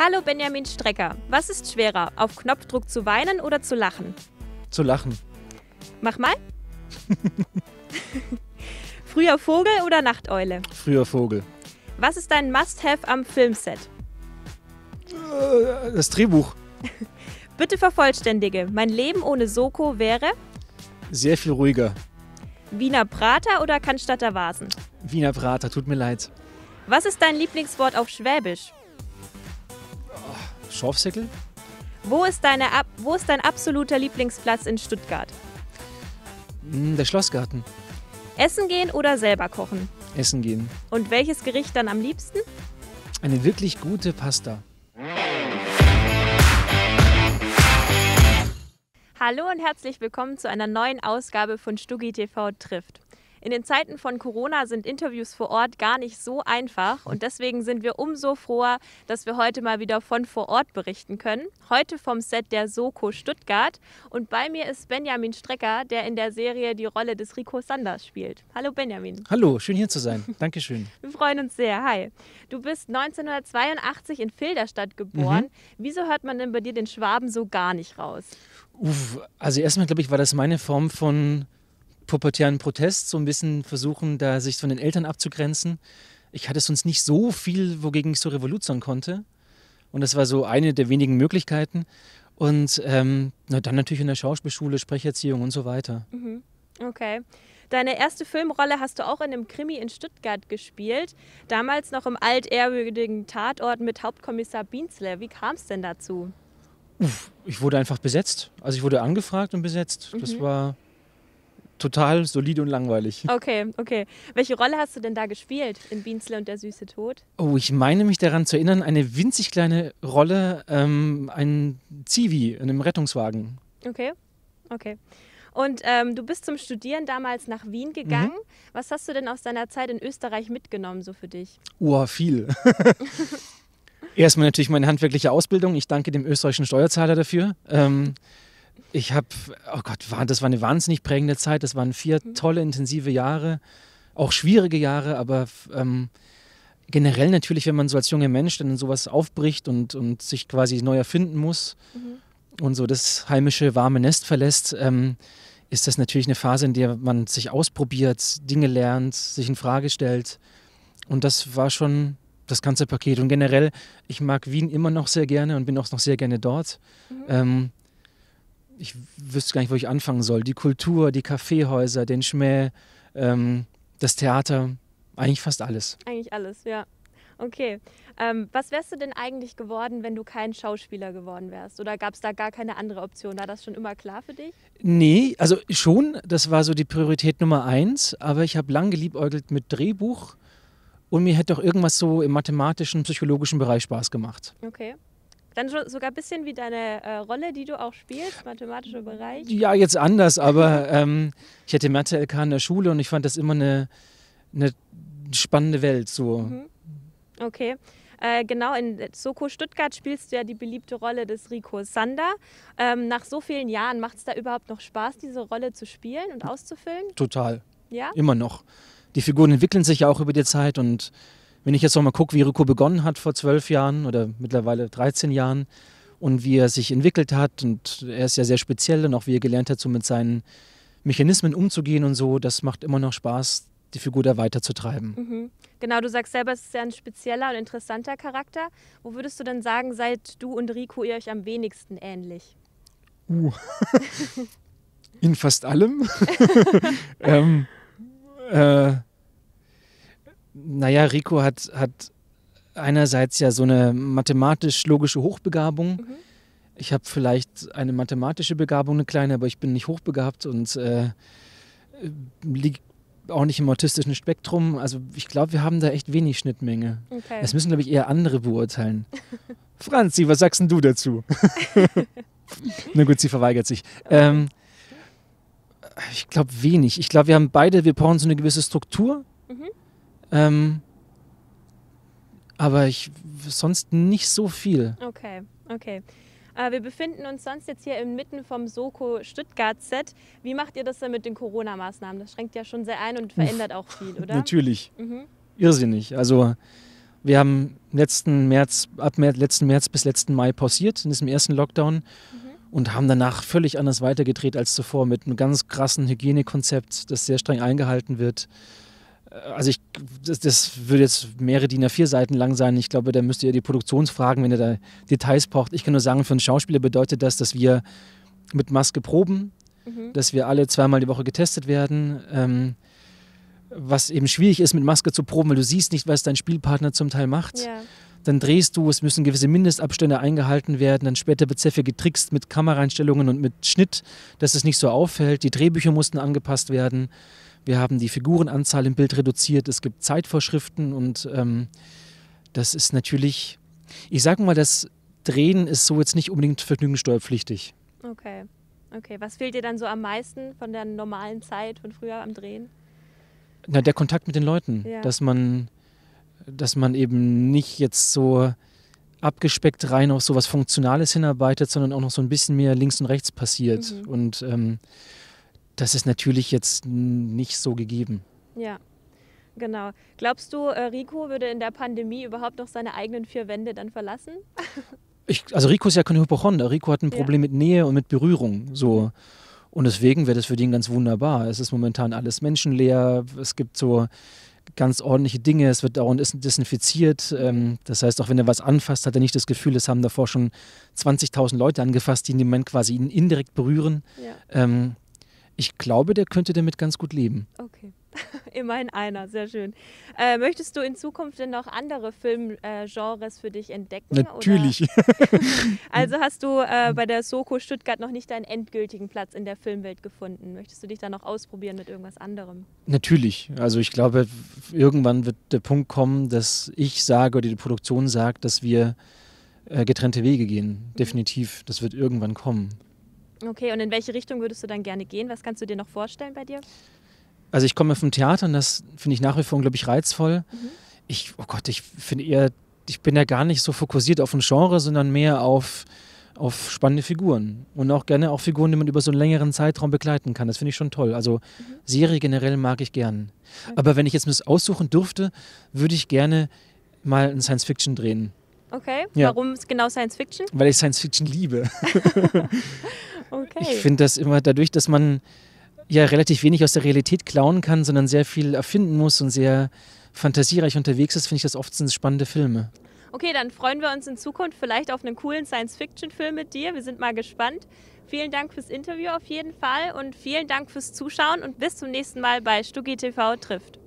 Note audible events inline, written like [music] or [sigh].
Hallo Benjamin Strecker, was ist schwerer, auf Knopfdruck zu weinen oder zu lachen? Zu lachen. Mach mal. [laughs] Früher Vogel oder Nachteule? Früher Vogel. Was ist dein Must-Have am Filmset? Äh, das Drehbuch. [laughs] Bitte vervollständige. Mein Leben ohne Soko wäre? Sehr viel ruhiger. Wiener Prater oder Cannstatter Vasen? Wiener Prater, tut mir leid. Was ist dein Lieblingswort auf Schwäbisch? Schorfsäckel. Wo ist, deine, wo ist dein absoluter Lieblingsplatz in Stuttgart? Hm, der Schlossgarten. Essen gehen oder selber kochen? Essen gehen. Und welches Gericht dann am liebsten? Eine wirklich gute Pasta. Hallo und herzlich willkommen zu einer neuen Ausgabe von Stugi TV trifft. In den Zeiten von Corona sind Interviews vor Ort gar nicht so einfach und deswegen sind wir umso froher, dass wir heute mal wieder von vor Ort berichten können. Heute vom Set der Soko Stuttgart und bei mir ist Benjamin Strecker, der in der Serie die Rolle des Rico Sanders spielt. Hallo Benjamin. Hallo, schön hier zu sein. Dankeschön. [laughs] wir freuen uns sehr. Hi. Du bist 1982 in Filderstadt geboren. Mhm. Wieso hört man denn bei dir den Schwaben so gar nicht raus? Uff, also erstmal glaube ich, war das meine Form von pubertären Protest so ein bisschen versuchen, da sich von den Eltern abzugrenzen. Ich hatte sonst nicht so viel, wogegen ich so revolutionieren konnte. Und das war so eine der wenigen Möglichkeiten. Und ähm, na, dann natürlich in der Schauspielschule, Sprecherziehung und so weiter. Mhm. Okay. Deine erste Filmrolle hast du auch in einem Krimi in Stuttgart gespielt. Damals noch im altehrwürdigen Tatort mit Hauptkommissar Bienzle. Wie kam es denn dazu? Uff, ich wurde einfach besetzt. Also ich wurde angefragt und besetzt. Mhm. Das war total solide und langweilig. Okay, okay. Welche Rolle hast du denn da gespielt in Bienzle und der süße Tod? Oh, ich meine mich daran zu erinnern, eine winzig kleine Rolle, ähm, ein Zivi in einem Rettungswagen. Okay, okay. Und ähm, du bist zum Studieren damals nach Wien gegangen. Mhm. Was hast du denn aus deiner Zeit in Österreich mitgenommen, so für dich? Oh, viel. [laughs] Erstmal natürlich meine handwerkliche Ausbildung. Ich danke dem österreichischen Steuerzahler dafür. Ähm, ich habe, oh Gott, war, das war eine wahnsinnig prägende Zeit. Das waren vier mhm. tolle, intensive Jahre, auch schwierige Jahre, aber ähm, generell natürlich, wenn man so als junger Mensch dann sowas aufbricht und, und sich quasi neu erfinden muss mhm. und so das heimische warme Nest verlässt, ähm, ist das natürlich eine Phase, in der man sich ausprobiert, Dinge lernt, sich in Frage stellt. Und das war schon das ganze Paket. Und generell, ich mag Wien immer noch sehr gerne und bin auch noch sehr gerne dort. Mhm. Ähm, ich wüsste gar nicht, wo ich anfangen soll. Die Kultur, die Kaffeehäuser, den Schmäh, ähm, das Theater, eigentlich fast alles. Eigentlich alles, ja. Okay. Ähm, was wärst du denn eigentlich geworden, wenn du kein Schauspieler geworden wärst? Oder gab es da gar keine andere Option? War das schon immer klar für dich? Nee, also schon. Das war so die Priorität Nummer eins. Aber ich habe lang geliebäugelt mit Drehbuch. Und mir hätte doch irgendwas so im mathematischen, psychologischen Bereich Spaß gemacht. Okay. Dann sogar ein bisschen wie deine äh, Rolle, die du auch spielst, mathematischer Bereich. Ja, jetzt anders, aber ähm, ich hatte Mathe-LK in der Schule und ich fand das immer eine, eine spannende Welt. So. Mhm. Okay. Äh, genau, in Soko Stuttgart spielst du ja die beliebte Rolle des Rico Sander. Ähm, nach so vielen Jahren macht es da überhaupt noch Spaß, diese Rolle zu spielen und auszufüllen? Total. Ja? Immer noch. Die Figuren entwickeln sich ja auch über die Zeit und wenn ich jetzt nochmal gucke, wie Rico begonnen hat vor zwölf Jahren oder mittlerweile 13 Jahren und wie er sich entwickelt hat und er ist ja sehr speziell und auch wie er gelernt hat, so mit seinen Mechanismen umzugehen und so, das macht immer noch Spaß, die Figur da weiterzutreiben. Mhm. Genau, du sagst selber, es ist ja ein spezieller und interessanter Charakter. Wo würdest du denn sagen, seid du und Rico ihr euch am wenigsten ähnlich? Uh. [laughs] In fast allem. [laughs] [laughs] ähm, äh, naja, Rico hat, hat einerseits ja so eine mathematisch-logische Hochbegabung. Mhm. Ich habe vielleicht eine mathematische Begabung, eine kleine, aber ich bin nicht hochbegabt und äh, liege auch nicht im autistischen Spektrum. Also ich glaube, wir haben da echt wenig Schnittmenge. Okay. Das müssen, glaube ich, eher andere beurteilen. [laughs] Franzi, was sagst denn du dazu? [laughs] Na gut, sie verweigert sich. Ähm, ich glaube wenig. Ich glaube, wir haben beide, wir brauchen so eine gewisse Struktur. Mhm. Ähm, aber ich sonst nicht so viel. Okay, okay. Äh, wir befinden uns sonst jetzt hier inmitten vom Soko Stuttgart Set. Wie macht ihr das denn mit den Corona-Maßnahmen? Das schränkt ja schon sehr ein und verändert auch viel, oder? Natürlich. Mhm. Irrsinnig. Also wir haben letzten März, ab letzten März bis letzten Mai pausiert in diesem ersten Lockdown mhm. und haben danach völlig anders weitergedreht als zuvor mit einem ganz krassen Hygienekonzept, das sehr streng eingehalten wird. Äh, also ich, das, das würde jetzt mehrere DIN A4-Seiten lang sein. Ich glaube, da müsst ihr die Produktionsfragen, wenn ihr da Details braucht. Ich kann nur sagen, für einen Schauspieler bedeutet das, dass wir mit Maske proben, mhm. dass wir alle zweimal die Woche getestet werden. Ähm, was eben schwierig ist, mit Maske zu proben, weil du siehst nicht, was dein Spielpartner zum Teil macht. Yeah. Dann drehst du, es müssen gewisse Mindestabstände eingehalten werden. Dann später wird sehr viel getrickst mit Kameraeinstellungen und mit Schnitt, dass es nicht so auffällt. Die Drehbücher mussten angepasst werden. Wir haben die Figurenanzahl im Bild reduziert. Es gibt Zeitvorschriften und ähm, das ist natürlich, ich sage mal, das Drehen ist so jetzt nicht unbedingt vergnügensteuerpflichtig. Okay. Okay, was fehlt dir dann so am meisten von der normalen Zeit von früher am Drehen? Na, der Kontakt mit den Leuten, ja. dass man dass man eben nicht jetzt so abgespeckt rein auf so was Funktionales hinarbeitet, sondern auch noch so ein bisschen mehr links und rechts passiert. Mhm. Und ähm, das ist natürlich jetzt nicht so gegeben. Ja, genau. Glaubst du, äh, Rico würde in der Pandemie überhaupt noch seine eigenen vier Wände dann verlassen? [laughs] Ich, also Rico ist ja kein Hypochonder. Rico hat ein Problem ja. mit Nähe und mit Berührung. So. Mhm. Und deswegen wäre das für den ganz wunderbar. Es ist momentan alles menschenleer. Es gibt so ganz ordentliche Dinge. Es wird dauernd desinfiziert. Ähm, das heißt, auch wenn er was anfasst, hat er nicht das Gefühl, es haben davor schon 20.000 Leute angefasst, die ihn im Moment quasi ihn indirekt berühren. Ja. Ähm, ich glaube, der könnte damit ganz gut leben. Okay. [laughs] Immerhin einer, sehr schön. Äh, möchtest du in Zukunft denn noch andere Filmgenres äh, für dich entdecken? Natürlich. [laughs] also [laughs] hast du äh, bei der Soko Stuttgart noch nicht deinen endgültigen Platz in der Filmwelt gefunden. Möchtest du dich da noch ausprobieren mit irgendwas anderem? Natürlich. Also ich glaube, irgendwann wird der Punkt kommen, dass ich sage oder die Produktion sagt, dass wir äh, getrennte Wege gehen. Mhm. Definitiv. Das wird irgendwann kommen. Okay, und in welche Richtung würdest du dann gerne gehen? Was kannst du dir noch vorstellen bei dir? Also ich komme vom Theater und das finde ich nach wie vor unglaublich reizvoll. Mhm. Ich, oh Gott, ich finde eher, ich bin ja gar nicht so fokussiert auf ein Genre, sondern mehr auf, auf spannende Figuren. Und auch gerne auch Figuren, die man über so einen längeren Zeitraum begleiten kann. Das finde ich schon toll. Also mhm. Serie generell mag ich gern. Okay. Aber wenn ich jetzt das aussuchen dürfte, würde ich gerne mal ein Science Fiction drehen. Okay, ja. warum genau Science Fiction? Weil ich Science Fiction liebe. [laughs] Okay. Ich finde das immer dadurch, dass man ja relativ wenig aus der Realität klauen kann, sondern sehr viel erfinden muss und sehr fantasiereich unterwegs ist, finde ich das oft sind spannende Filme. Okay, dann freuen wir uns in Zukunft vielleicht auf einen coolen Science-Fiction-Film mit dir. Wir sind mal gespannt. Vielen Dank fürs Interview auf jeden Fall und vielen Dank fürs Zuschauen und bis zum nächsten Mal bei Stuggi TV trifft.